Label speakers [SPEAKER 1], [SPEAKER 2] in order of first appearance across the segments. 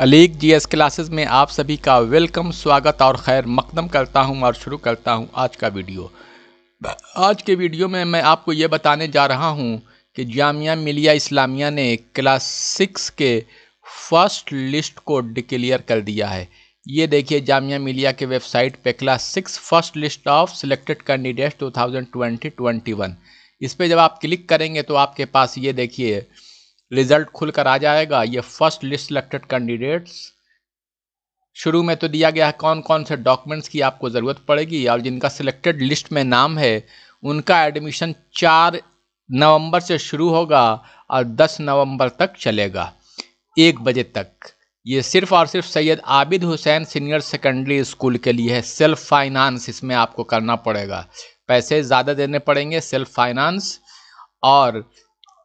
[SPEAKER 1] Alyque GS classes में आप सभी का वेलकम स्वागत और खैर मकदम करता हूं और शुरू करता हूं आज का वीडियो आज के वीडियो में मैं आपको ये बताने जा रहा हूं कि जामिया मिलिया इस्लामिया ने क्लास सिक्स के फर्स्ट लिस्ट को डिक्लेयर कर दिया है ये देखिए जामिया मिलिया के वेबसाइट पे class six first list of selected candidates 2020-21 इस पर जब आप क्लिक करेंगे तो आपके पास ये देखिए रिजल्ट खुलकर आ जाएगा ये फर्स्ट लिस्ट सिलेक्टेड कैंडिडेट्स शुरू में तो दिया गया है कौन कौन से डॉक्यूमेंट्स की आपको ज़रूरत पड़ेगी और जिनका सिलेक्टेड लिस्ट में नाम है उनका एडमिशन चार नवंबर से शुरू होगा और दस नवंबर तक चलेगा एक बजे तक ये सिर्फ और सिर्फ Syed Abid Hussain senior secondary school के लिए है सेल्फ फाइनेंस इसमें आपको करना पड़ेगा पैसे ज़्यादा देने पड़ेंगे सेल्फ फाइनेंस और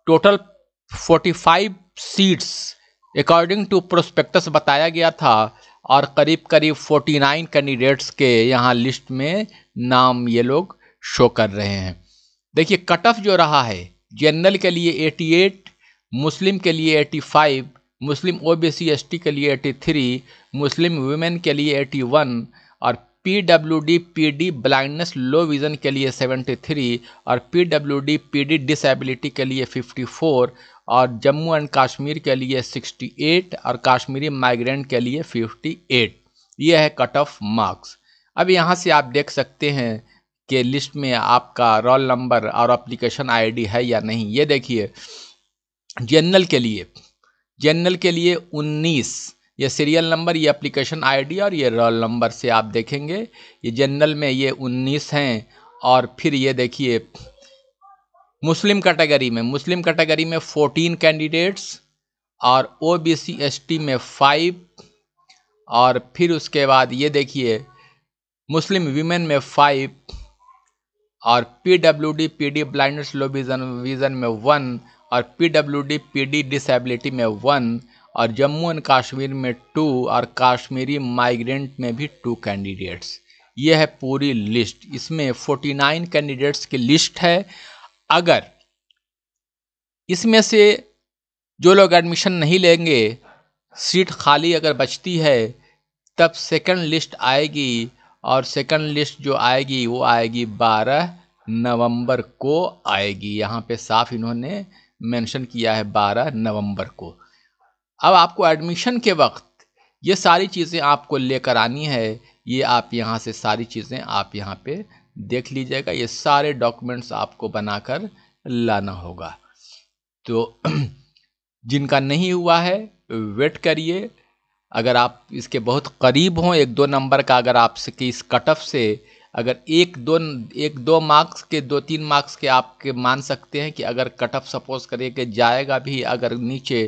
[SPEAKER 1] total 45 seats according to prospectus बताया गया था और करीब करीब 49 कैंडिडेट्स के यहाँ लिस्ट में नाम ये लोग शो कर रहे हैं देखिए कट ऑफ जो रहा है जनरल के लिए 88 मुस्लिम के लिए 85 मुस्लिम ओबीसी एसटी के लिए 83 मुस्लिम वुमेन के लिए 81 और P W D P D blindness low vision के लिए 73 और P W D P D disability के लिए 54 और जम्मू एंड कश्मीर के लिए 68 और कश्मीरी माइग्रेंट के लिए 58 ये है कट ऑफ मार्क्स अब यहाँ से आप देख सकते हैं कि लिस्ट में आपका रोल नंबर और अप्लीकेशन आई है या नहीं ये देखिए जनरल के लिए जनरल के लिए उन्नीस ये सीरियल नंबर ये एप्लीकेशन आईडी और ये रोल नंबर से आप देखेंगे ये जनरल में ये 19 हैं और फिर ये देखिए मुस्लिम कैटेगरी में मुस्लिम कैटेगरी में 14 कैंडिडेट्स और O B C S T में फाइव और फिर उसके बाद ये देखिए मुस्लिम वीमेन में फाइव और P W D P D blinders low vision vision में वन और P W D P D disability में वन और जम्मू एंड कश्मीर में टू और कश्मीरी माइग्रेंट में भी टू कैंडिडेट्स ये है पूरी लिस्ट इसमें 49 कैंडिडेट्स की लिस्ट है अगर इसमें से जो लोग एडमिशन नहीं लेंगे सीट खाली अगर बचती है तब सेकंड लिस्ट आएगी और सेकंड लिस्ट जो आएगी वो आएगी 12 नवंबर को आएगी यहाँ पे साफ इन्होंने मेंशन किया है 12 नवंबर को अब आपको एडमिशन के वक्त ये सारी चीज़ें आपको लेकर आनी है ये आप यहाँ से सारी चीज़ें आप यहाँ पे देख लीजिएगा ये सारे डॉक्यूमेंट्स आपको बनाकर लाना होगा तो जिनका नहीं हुआ है वेट करिए अगर आप इसके बहुत करीब हों एक दो नंबर का अगर आपके इस कट ऑफ से अगर एक दो एक दो मार्क्स के दो तीन मार्क्स के आपके मान सकते हैं कि अगर कट ऑफ सपोज करिए कि जाएगा भी अगर नीचे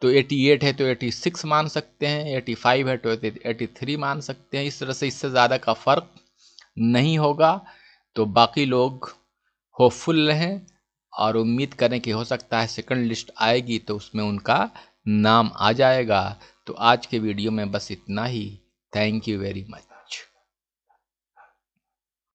[SPEAKER 1] तो 88 है तो 86 मान सकते हैं 85 है तो 83 मान सकते हैं इस तरह से इससे ज़्यादा का फ़र्क नहीं होगा तो बाकी लोग होपफुल रहें और उम्मीद करें कि हो सकता है सेकंड लिस्ट आएगी तो उसमें उनका नाम आ जाएगा तो आज के वीडियो में बस इतना ही थैंक यू वेरी मच